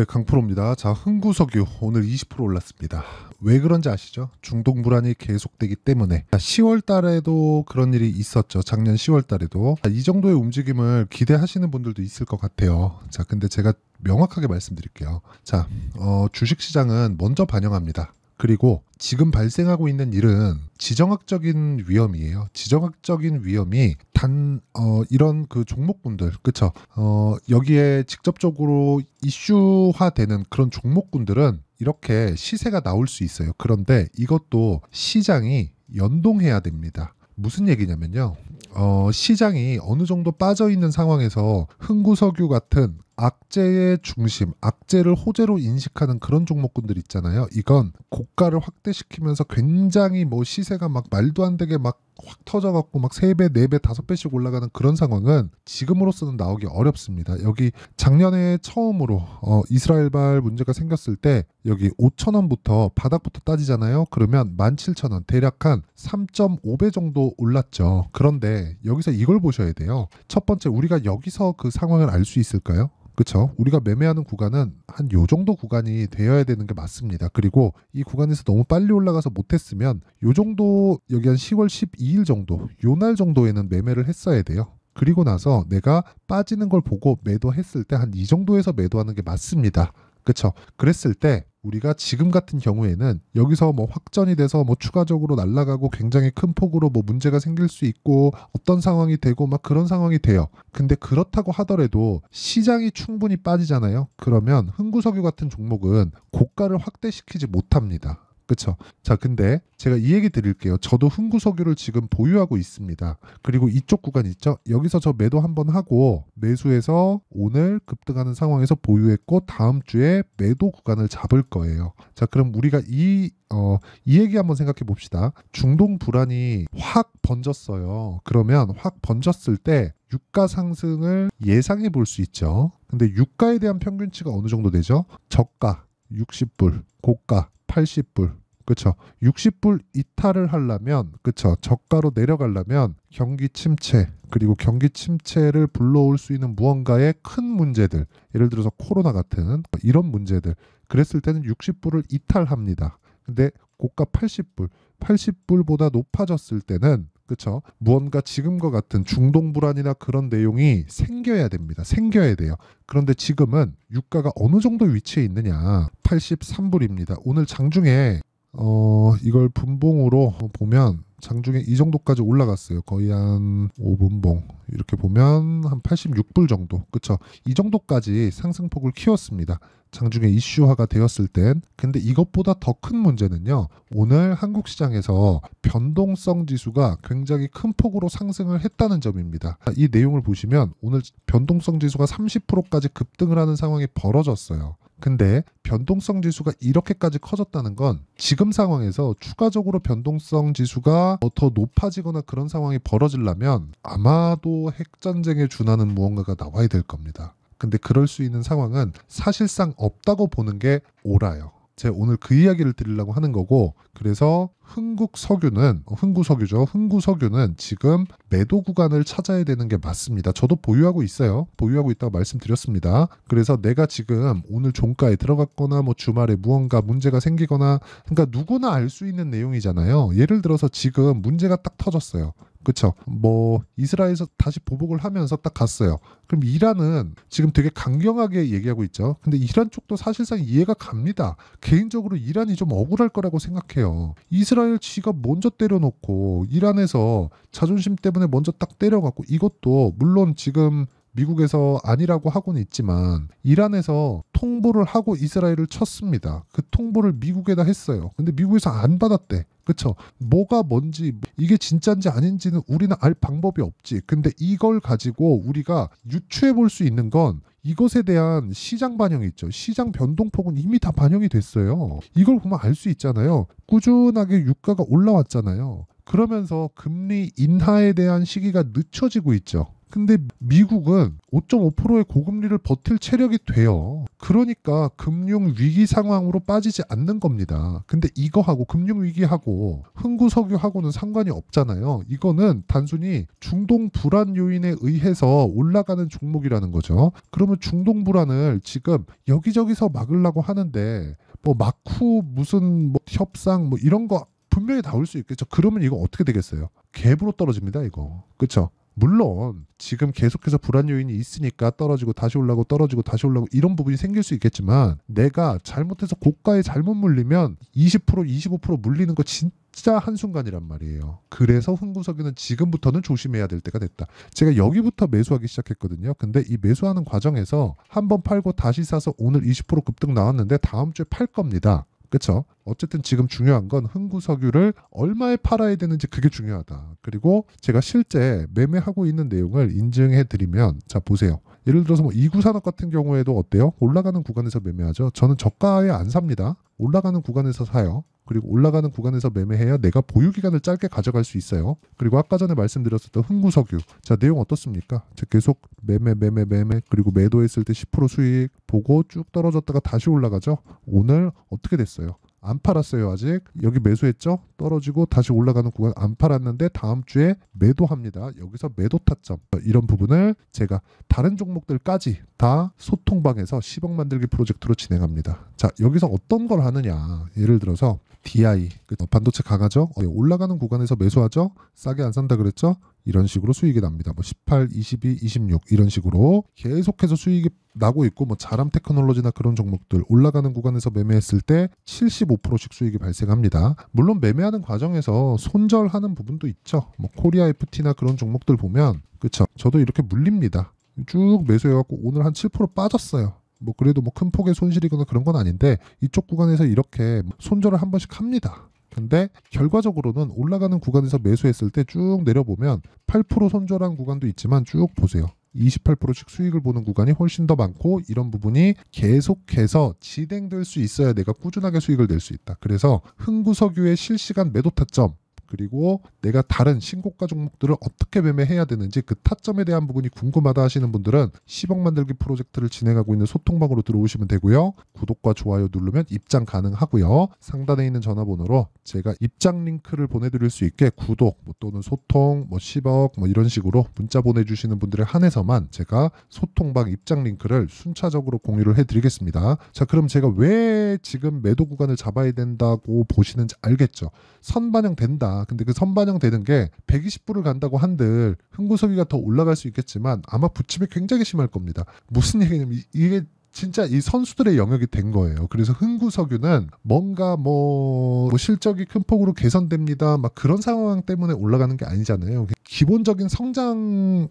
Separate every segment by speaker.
Speaker 1: 네, 강프로입니다. 자, 흥구석유 오늘 20% 올랐습니다. 왜 그런지 아시죠? 중동 불안이 계속되기 때문에 10월 달에도 그런 일이 있었죠. 작년 10월 달에도 이 정도의 움직임을 기대하시는 분들도 있을 것 같아요. 자, 근데 제가 명확하게 말씀드릴게요. 자, 어, 주식시장은 먼저 반영합니다. 그리고 지금 발생하고 있는 일은 지정학적인 위험이에요. 지정학적인 위험이 단 어, 이런 그 종목군들, 그쵸? 어, 여기에 직접적으로 이슈화되는 그런 종목군들은 이렇게 시세가 나올 수 있어요. 그런데 이것도 시장이 연동해야 됩니다. 무슨 얘기냐면요. 어, 시장이 어느 정도 빠져 있는 상황에서 흥구석유 같은 악재의 중심, 악재를 호재로 인식하는 그런 종목군들 있잖아요. 이건 고가를 확대시키면서 굉장히 뭐 시세가 막 말도 안 되게 막 확 터져갖고 막 3배, 4배, 5배씩 올라가는 그런 상황은 지금으로서는 나오기 어렵습니다. 여기 작년에 처음으로 어, 이스라엘발 문제가 생겼을 때 여기 5천원부터 바닥부터 따지잖아요. 그러면 17,000원 대략 한 3.5배 정도 올랐죠. 그런데 여기서 이걸 보셔야 돼요. 첫 번째 우리가 여기서 그 상황을 알 수 있을까요? 그렇죠. 우리가 매매하는 구간은 한 요 정도 구간이 되어야 되는 게 맞습니다. 그리고 이 구간에서 너무 빨리 올라가서 못했으면 요 정도 여기 한 10월 12일 정도 요 날 정도에는 매매를 했어야 돼요. 그리고 나서 내가 빠지는 걸 보고 매도했을 때 한 이 정도에서 매도하는 게 맞습니다. 그렇죠. 그랬을 때 우리가 지금 같은 경우에는 여기서 뭐 확전이 돼서 뭐 추가적으로 날라가고 굉장히 큰 폭으로 뭐 문제가 생길 수 있고 어떤 상황이 되고 막 그런 상황이 돼요. 근데 그렇다고 하더라도 시장이 충분히 빠지잖아요. 그러면 흥구석유 같은 종목은 고가를 확대시키지 못합니다. 그쵸? 자, 근데 제가 이 얘기 드릴게요. 저도 흥구석유를 지금 보유하고 있습니다. 그리고 이쪽 구간 있죠? 여기서 저 매도 한번 하고 매수해서 오늘 급등하는 상황에서 보유했고 다음 주에 매도 구간을 잡을 거예요. 자, 그럼 우리가 이, 어, 이 얘기 한번 생각해 봅시다. 중동 불안이 확 번졌어요. 그러면 확 번졌을 때 유가 상승을 예상해 볼 수 있죠. 근데 유가에 대한 평균치가 어느 정도 되죠? 저가 60불, 고가 80불. 그쵸. 60불 이탈을 하려면, 그쵸. 저가로 내려가려면 경기 침체, 그리고 경기 침체를 불러올 수 있는 무언가의 큰 문제들, 예를 들어서 코로나 같은 이런 문제들, 그랬을 때는 60불을 이탈합니다. 근데 고가 80불, 80불보다 높아졌을 때는 그렇죠? 무언가 지금과 같은 중동 불안이나 그런 내용이 생겨야 됩니다. 생겨야 돼요. 그런데 지금은 유가가 어느 정도 위치에 있느냐? 83불입니다. 오늘 장중에 어 이걸 분봉으로 보면 장중에 이 정도까지 올라갔어요. 거의 한 5분봉 이렇게 보면 한 86불 정도 그쵸? 이 정도까지 상승폭을 키웠습니다. 장중에 이슈화가 되었을 땐 근데 이것보다 더 큰 문제는요. 오늘 한국 시장에서 변동성 지수가 굉장히 큰 폭으로 상승을 했다는 점입니다. 이 내용을 보시면 오늘 변동성 지수가 30%까지 급등을 하는 상황이 벌어졌어요. 근데 변동성 지수가 이렇게까지 커졌다는 건 지금 상황에서 추가적으로 변동성 지수가 뭐 더 높아지거나 그런 상황이 벌어지려면 아마도 핵전쟁에 준하는 무언가가 나와야 될 겁니다. 근데 그럴 수 있는 상황은 사실상 없다고 보는 게 옳아요. 제가 오늘 그 이야기를 드리려고 하는 거고 그래서 흥국 석유는 어, 흥구 석유죠. 흥구 석유는 지금 매도 구간을 찾아야 되는 게 맞습니다. 저도 보유하고 있어요. 보유하고 있다고 말씀드렸습니다. 그래서 내가 지금 오늘 종가에 들어갔거나 뭐 주말에 무언가 문제가 생기거나 그러니까 누구나 알 수 있는 내용이잖아요. 예를 들어서 지금 문제가 딱 터졌어요. 그렇죠. 뭐 이스라엘에서 다시 보복을 하면서 딱 갔어요. 그럼 이란은 지금 되게 강경하게 얘기하고 있죠. 근데 이란 쪽도 사실상 이해가 갑니다. 개인적으로 이란이 좀 억울할 거라고 생각해요. 이스라엘 지가 먼저 때려놓고 이란에서 자존심 때문에 먼저 딱 때려갖고 이것도 물론 지금 미국에서 아니라고 하고는 있지만 이란에서 통보를 하고 이스라엘을 쳤습니다. 그 통보를 미국에다 했어요. 근데 미국에서 안 받았대. 그쵸? 뭐가 뭔지 이게 진짜인지 아닌지는 우리는 알 방법이 없지. 근데 이걸 가지고 우리가 유추해 볼 수 있는 건 이것에 대한 시장 반영이 있죠. 시장 변동폭은 이미 다 반영이 됐어요. 이걸 보면 알 수 있잖아요. 꾸준하게 유가가 올라왔잖아요. 그러면서 금리 인하에 대한 시기가 늦춰지고 있죠. 근데 미국은 5.5%의 고금리를 버틸 체력이 돼요. 그러니까 금융 위기 상황으로 빠지지 않는 겁니다. 근데 이거하고 금융 위기하고 흥구 석유하고는 상관이 없잖아요. 이거는 단순히 중동 불안 요인에 의해서 올라가는 종목이라는 거죠. 그러면 중동 불안을 지금 여기저기서 막으려고 하는데 뭐 마쿠 무슨 뭐 협상 뭐 이런 거 분명히 나올 수 있겠죠. 그러면 이거 어떻게 되겠어요? 갭으로 떨어집니다, 이거. 그렇죠? 물론 지금 계속해서 불안 요인이 있으니까 떨어지고 다시 올라고 떨어지고 다시 올라고 이런 부분이 생길 수 있겠지만 내가 잘못해서 고가에 잘못 물리면 20% 25% 물리는 거 진짜 한순간이란 말이에요. 그래서 흥분석이는 지금부터는 조심해야 될 때가 됐다. 제가 여기부터 매수하기 시작했거든요. 근데 이 매수하는 과정에서 한번 팔고 다시 사서 오늘 20% 급등 나왔는데 다음 주에 팔 겁니다. 그쵸? 어쨌든 지금 중요한 건 흥구석유를 얼마에 팔아야 되는지 그게 중요하다. 그리고 제가 실제 매매하고 있는 내용을 인증해 드리면 자 보세요. 예를 들어서 뭐 이구산업 같은 경우에도 어때요? 올라가는 구간에서 매매하죠. 저는 저가에 안 삽니다. 올라가는 구간에서 사요. 그리고 올라가는 구간에서 매매해야 내가 보유 기간을 짧게 가져갈 수 있어요. 그리고 아까 전에 말씀드렸었던 흥구석유. 자, 내용 어떻습니까? 자, 계속 매매 매매 매매 그리고 매도했을 때 10% 수익 보고 쭉 떨어졌다가 다시 올라가죠. 오늘 어떻게 됐어요? 안 팔았어요 아직 여기 매수했죠 떨어지고 다시 올라가는 구간 안 팔았는데 다음 주에 매도합니다 여기서 매도 타점 이런 부분을 제가 다른 종목들까지 다 소통방에서 10억 만들기 프로젝트로 진행합니다 자 여기서 어떤 걸 하느냐 예를 들어서 DI 그 반도체 강하죠 어, 예, 올라가는 구간에서 매수하죠 싸게 안 산다 그랬죠 이런 식으로 수익이 납니다 뭐 18, 22, 26 이런 식으로 계속해서 수익이 나고 있고 뭐 자람 테크놀로지나 그런 종목들 올라가는 구간에서 매매했을 때 75%씩 수익이 발생합니다 물론 매매하는 과정에서 손절하는 부분도 있죠 뭐 코리아 FT나 그런 종목들 보면 그쵸 저도 이렇게 물립니다 쭉 매수해갖고 오늘 한 7% 빠졌어요 뭐 그래도 뭐 큰 폭의 손실이거나 그런 건 아닌데 이쪽 구간에서 이렇게 손절을 한 번씩 합니다. 근데 결과적으로는 올라가는 구간에서 매수했을 때 쭉 내려보면 8% 손절한 구간도 있지만 쭉 보세요. 28%씩 수익을 보는 구간이 훨씬 더 많고 이런 부분이 계속해서 진행될 수 있어야 내가 꾸준하게 수익을 낼 수 있다. 그래서 흥구석유의 실시간 매도 타점 그리고 내가 다른 신고가 종목들을 어떻게 매매해야 되는지 그 타점에 대한 부분이 궁금하다 하시는 분들은 10억 만들기 프로젝트를 진행하고 있는 소통방으로 들어오시면 되고요. 구독과 좋아요 누르면 입장 가능하고요. 상단에 있는 전화번호로 제가 입장 링크를 보내드릴 수 있게 구독 뭐 또는 소통 뭐 10억 뭐 이런 식으로 문자 보내주시는 분들에 한해서만 제가 소통방 입장 링크를 순차적으로 공유를 해드리겠습니다. 자 그럼 제가 왜 지금 매도 구간을 잡아야 된다고 보시는지 알겠죠? 선반영된다. 근데 그 선반영되는 게 120불을 간다고 한들 흥구 석이가더 올라갈 수 있겠지만 아마 부침이 굉장히 심할 겁니다. 무슨 얘기냐면 이, 이게 진짜 이 선수들의 영역이 된 거예요. 그래서 흥구석유는 뭔가 뭐, 뭐, 실적이 큰 폭으로 개선됩니다. 막 그런 상황 때문에 올라가는 게 아니잖아요. 기본적인 성장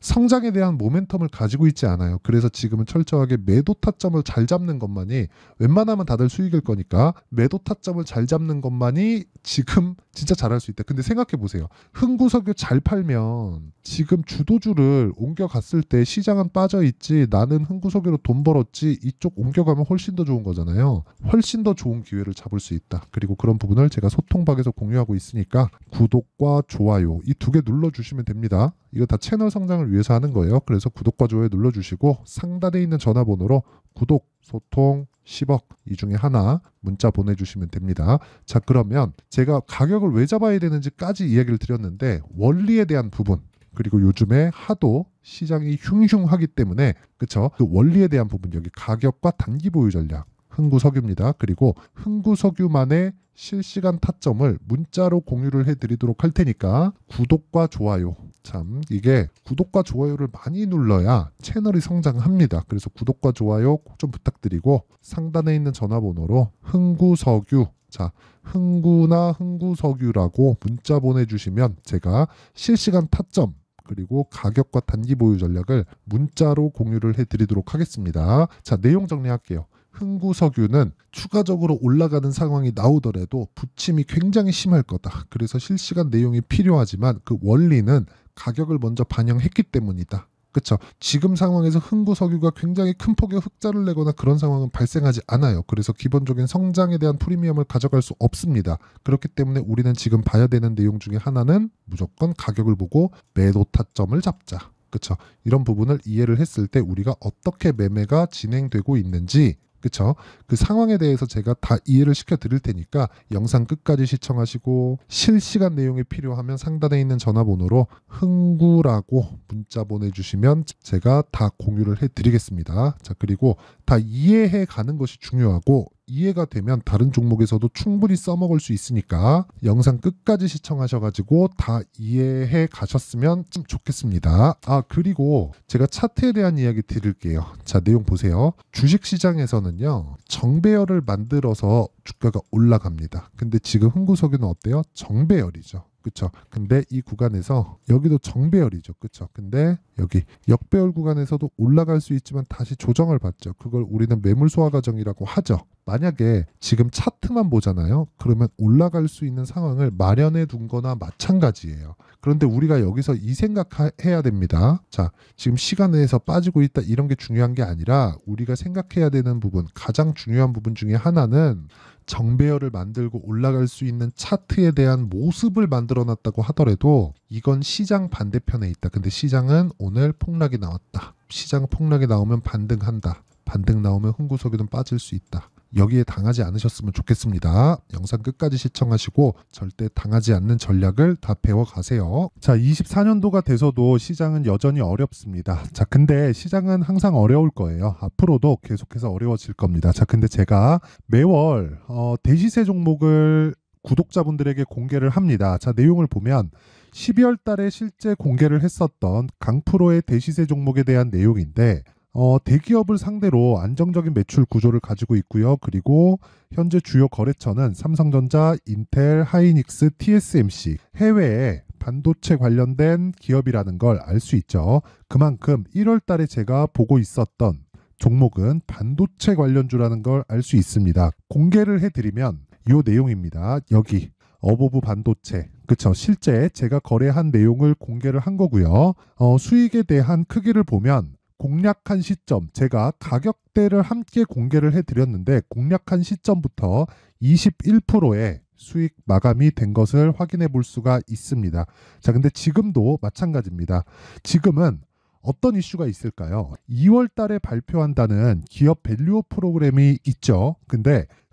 Speaker 1: 성장에 대한 모멘텀을 가지고 있지 않아요. 그래서 지금은 철저하게 매도 타점을 잘 잡는 것만이 웬만하면 다들 수익일 거니까 매도 타점을 잘 잡는 것만이 지금 진짜 잘할 수 있다. 근데 생각해 보세요. 흥구석유 잘 팔면 지금 주도주를 옮겨갔을 때 시장은 빠져 있지 나는 흥구석유로 돈 벌었지 이쪽 옮겨가면 훨씬 더 좋은 거잖아요. 훨씬 더 좋은 기회를 잡을 수 있다. 그리고 그런 부분을 제가 소통방에서 공유하고 있으니까 구독과 좋아요 이 두 개 눌러주시면 됩니다. 이거 다 채널 성장을 위해서 하는 거예요. 그래서 구독과 좋아요 눌러주시고 상단에 있는 전화번호로 구독, 소통, 10억 이 중에 하나 문자 보내주시면 됩니다. 자 그러면 제가 가격을 왜 잡아야 되는지까지 이야기를 드렸는데 원리에 대한 부분 그리고 요즘에 하도 시장이 흉흉하기 때문에 그쵸 그 원리에 대한 부분 여기 가격과 단기 보유 전략 흥구석유입니다. 그리고 흥구석유만의 실시간 타점을 문자로 공유를 해드리도록 할 테니까 구독과 좋아요 참 이게 구독과 좋아요를 많이 눌러야 채널이 성장합니다. 그래서 구독과 좋아요 꼭 좀 부탁드리고 상단에 있는 전화번호로 흥구석유 자 흥구나 흥구석유라고 문자 보내주시면 제가 실시간 타점 그리고 가격과 단기 보유 전략을 문자로 공유를 해드리도록 하겠습니다. 자 내용 정리할게요. 흥구석유는 추가적으로 올라가는 상황이 나오더라도 부침이 굉장히 심할 거다. 그래서 실시간 내용이 필요하지만 그 원리는 가격을 먼저 반영했기 때문이다. 그쵸 지금 상황에서 흥구 석유가 굉장히 큰 폭의 흑자를 내거나 그런 상황은 발생하지 않아요. 그래서 기본적인 성장에 대한 프리미엄을 가져갈 수 없습니다. 그렇기 때문에 우리는 지금 봐야 되는 내용 중에 하나는 무조건 가격을 보고 매도 타점을 잡자. 그쵸 이런 부분을 이해를 했을 때 우리가 어떻게 매매가 진행되고 있는지 그쵸? 그 상황에 대해서 제가 다 이해를 시켜 드릴 테니까 영상 끝까지 시청하시고 실시간 내용이 필요하면 상단에 있는 전화번호로 흥구라고 문자 보내주시면 제가 다 공유를 해 드리겠습니다. 자, 그리고 다 이해해 가는 것이 중요하고 이해가 되면 다른 종목에서도 충분히 써먹을 수 있으니까 영상 끝까지 시청하셔가지고 다 이해해 가셨으면 참 좋겠습니다. 아 그리고 제가 차트에 대한 이야기 드릴게요. 자 내용 보세요. 주식시장에서는요 정배열을 만들어서 주가가 올라갑니다. 근데 지금 흥구석유는 어때요? 정배열이죠. 그쵸? 근데 이 구간에서 여기도 정배열이죠. 그쵸? 근데 여기 역배열 구간에서도 올라갈 수 있지만 다시 조정을 받죠. 그걸 우리는 매물 소화 과정이라고 하죠. 만약에 지금 차트만 보잖아요. 그러면 올라갈 수 있는 상황을 마련해 둔 거나 마찬가지예요. 그런데 우리가 여기서 이 생각해야 됩니다. 자, 지금 시간 에서 빠지고 있다 이런 게 중요한 게 아니라 우리가 생각해야 되는 부분, 가장 중요한 부분 중에 하나는 정배열을 만들고 올라갈 수 있는 차트에 대한 모습을 만들어 놨다고 하더라도 이건 시장 반대편에 있다. 근데 시장은 오늘 폭락이 나왔다. 시장 폭락이 나오면 반등한다. 반등 나오면 흥구석이든 빠질 수 있다. 여기에 당하지 않으셨으면 좋겠습니다. 영상 끝까지 시청하시고 절대 당하지 않는 전략을 다 배워가세요. 자, 24년도가 돼서도 시장은 여전히 어렵습니다. 자, 근데 시장은 항상 어려울 거예요. 앞으로도 계속해서 어려워질 겁니다. 자, 근데 제가 매월 어, 대시세 종목을 구독자분들에게 공개를 합니다. 자, 내용을 보면 12월 달에 실제 공개를 했었던 강프로의 대시세 종목에 대한 내용인데 어, 대기업을 상대로 안정적인 매출 구조를 가지고 있고요. 그리고 현재 주요 거래처는 삼성전자, 인텔, 하이닉스, TSMC, 해외에 반도체 관련된 기업이라는 걸 알 수 있죠. 그만큼 1월 달에 제가 보고 있었던 종목은 반도체 관련주라는 걸 알 수 있습니다. 공개를 해드리면 이 내용입니다. 여기 어보브 반도체 그쵸 실제 제가 거래한 내용을 공개를 한 거고요. 어, 수익에 대한 크기를 보면 공략한 시점, 제가 가격대를 함께 공개를 해드렸는데 공략한 시점부터 21%의 수익 마감이 된 것을 확인해 볼 수가 있습니다. 자, 근데 지금도 마찬가지입니다. 지금은 어떤 이슈가 있을까요? 2월 달에 발표한다는 기업 밸류 프로그램이 있죠. 근데